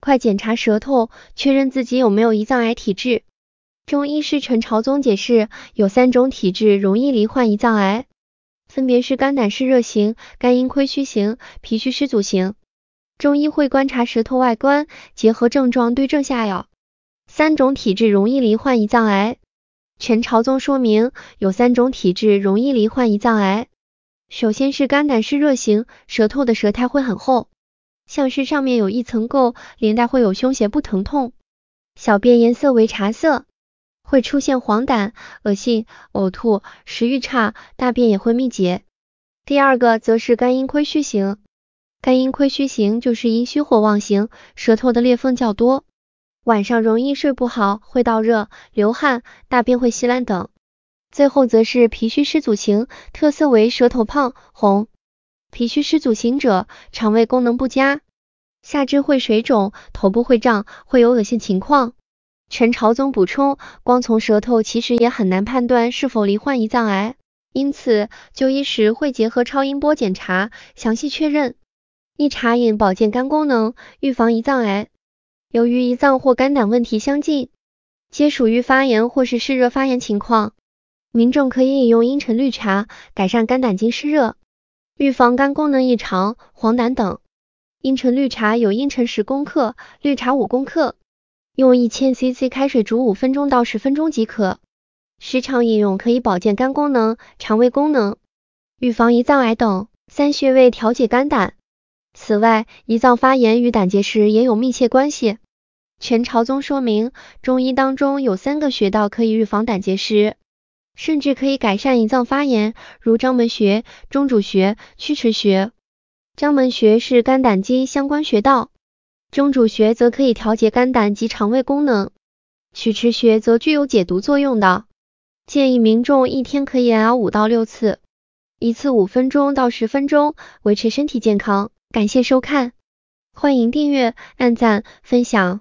快检查舌头，确认自己有没有胰脏癌体质。中医师陈朝宗解释，有三种体质容易罹患胰脏癌，分别是肝胆湿热型、肝阴亏虚型、脾虚湿阻型。中医会观察舌头外观，结合症状对症下药。三种体质容易罹患胰脏癌，陈朝宗说明，有三种体质容易罹患胰脏癌。首先是肝胆湿热型，舌头的舌苔会很厚。像是上面有一层垢，连带会有胸胁部疼痛，小便颜色为茶色，会出现黄疸、恶心、呕吐、食欲差，大便也会秘结。第二个则是肝阴亏虚型，肝阴亏虚型就是阴虚火旺型，舌头的裂缝较多，晚上容易睡不好，会盗热、流汗，大便会稀烂等。最后则是脾虚湿阻型，特色为舌头胖红，脾虚湿阻型者，肠胃功能不佳。下肢会水肿，头部会胀，会有恶心情况。陈朝宗补充，光从舌头其实也很难判断是否罹患胰脏癌，因此就医时会结合超音波检查，详细确认。一茶饮保健肝功能，预防胰脏癌。由于胰脏或肝胆问题相近，皆属于发炎或是湿热发炎情况，民众可以饮用茵陈绿茶，改善肝胆经湿热，预防肝功能异常、黄疸等。茵陈绿茶有茵陈十公克，绿茶五公克，用一千 cc 开水煮五分钟到十分钟即可。时常饮用可以保健肝功能、肠胃功能，预防胰脏癌等。三穴位调节肝胆，此外，胰脏发炎与胆结石也有密切关系。全朝宗说明，中医当中有三个穴道可以预防胆结石，甚至可以改善胰脏发炎，如章门穴、中渚穴、曲池穴。章门穴是肝胆经相关穴道，中主穴则可以调节肝胆及肠胃功能，曲池穴则具有解毒作用的。建议民众一天可以按压五到六次，一次五分钟到十分钟，维持身体健康。感谢收看，欢迎订阅、按赞、分享。